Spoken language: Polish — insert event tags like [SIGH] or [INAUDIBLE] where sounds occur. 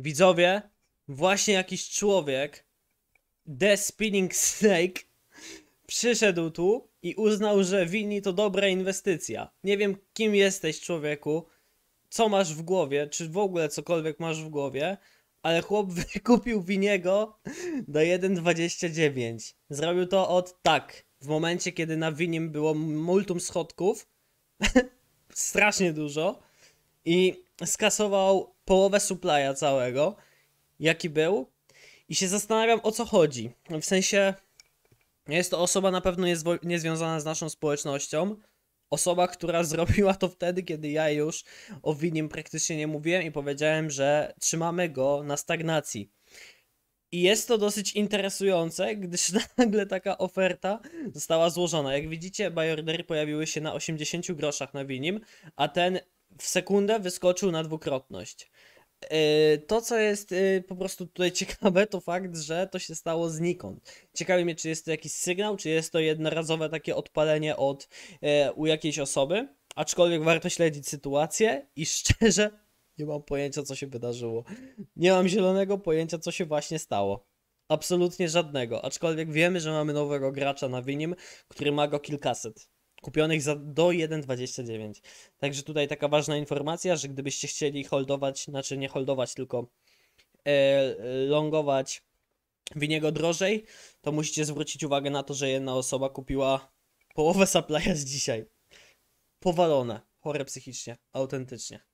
Widzowie, właśnie jakiś człowiek, The Spinning Snake, przyszedł tu i uznał, że wini to dobra inwestycja. Nie wiem, kim jesteś, człowieku, co masz w głowie, czy w ogóle cokolwiek masz w głowie, ale chłop [LAUGHS] wykupił winiego do 1,29. Zrobił to od tak, w momencie, kiedy na winim było multum schodków, [LAUGHS] strasznie dużo, i skasował połowę supplya całego, jaki był, i się zastanawiam o co chodzi. W sensie, jest to osoba na pewno niezwiązana z naszą społecznością. Osoba, która [LAUGHS] zrobiła to wtedy, kiedy ja już o Winim praktycznie nie mówiłem i powiedziałem, że trzymamy go na stagnacji. I jest to dosyć interesujące, gdyż [LAUGHS] nagle taka oferta została złożona. Jak widzicie, bajordery pojawiły się na 80 groszach na winim, a ten w sekundę wyskoczył na dwukrotność. E, to, co jest e, po prostu tutaj [LAUGHS] ciekawe, to fakt, że to się stało znikąd. Ciekawi mnie, czy jest to jakiś sygnał, czy jest to jednorazowe takie odpalenie od, e, u jakiejś osoby, aczkolwiek warto śledzić sytuację i [LAUGHS] szczerze nie mam pojęcia, co się wydarzyło. Nie mam zielonego pojęcia, co się właśnie stało. Absolutnie żadnego, aczkolwiek wiemy, że mamy nowego gracza na Winim, który ma go kilkaset kupionych za do 1,29. Także tutaj taka ważna informacja, że gdybyście chcieli holdować, znaczy nie holdować, tylko e, longować go drożej, to musicie zwrócić uwagę na to, że jedna osoba kupiła połowę [LAUGHS] supply'a z dzisiaj. Powalone, chore psychicznie, autentycznie.